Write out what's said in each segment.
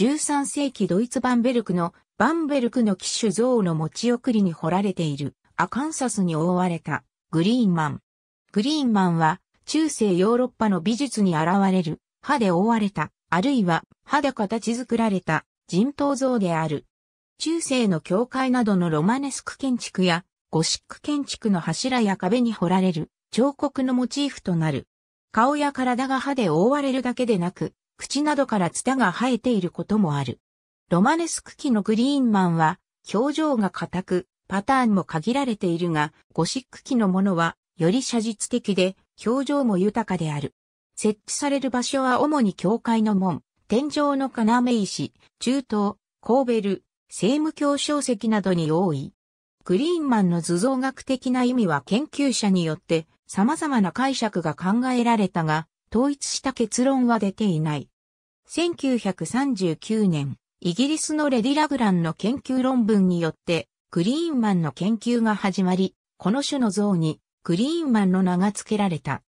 13世紀ドイツバンベルクのバンベルクの騎手像の持ち送りに掘られているアカンサスに覆われたグリーンマン。グリーンマンは中世ヨーロッパの美術に現れる歯で覆われた、あるいは歯で形作られた人頭像である。中世の教会などのロマネスク建築やゴシック建築の柱や壁に彫られる彫刻のモチーフとなる。顔や体が歯で覆われるだけでなく、口などからツタが生えていることもある。ロマネスク期のグリーンマンは、表情が硬く、パターンも限られているが、ゴシック期のものは、より写実的で、表情も豊かである。設置される場所は主に教会の門、天井の要石、中東、コーベル、聖務教小石などに多い。グリーンマンの図像学的な意味は研究者によって様々な解釈が考えられたが、統一した結論は出ていない。1939年、イギリスのレディ・ラグランの研究論文によって、クリーンマンの研究が始まり、この種の像にクリーンマンの名が付けられた。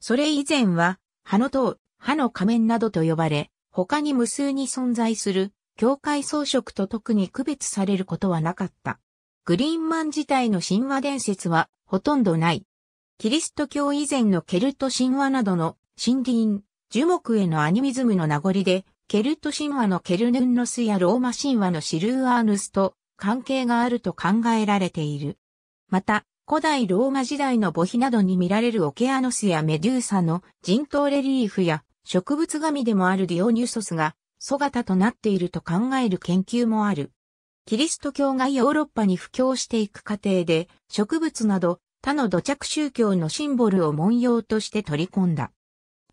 それ以前は、歯の塔、歯の仮面などと呼ばれ、他に無数に存在する、境界装飾と特に区別されることはなかった。グリーンマン自体の神話伝説はほとんどない。キリスト教以前のケルト神話などの森林、樹木へのアニミズムの名残で、ケルト神話のケルヌンノスやローマ神話のシルーアーヌスと関係があると考えられている。また、古代ローマ時代の墓碑などに見られるオケアノスやメデューサの人頭レリーフや植物神でもあるディオニュソスが素型となっていると考える研究もある。キリスト教がヨーロッパに布教していく過程で植物など他の土着宗教のシンボルを文様として取り込んだ。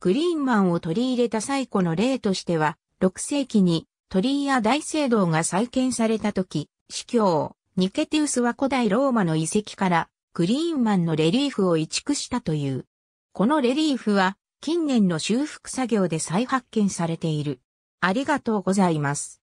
グリーンマンを取り入れた最古の例としては、6世紀に鳥居や大聖堂が再建された時、司教、ニケテウスは古代ローマの遺跡からグリーンマンのレリーフを移築したという。このレリーフは近年の修復作業で再発見されている。ありがとうございます。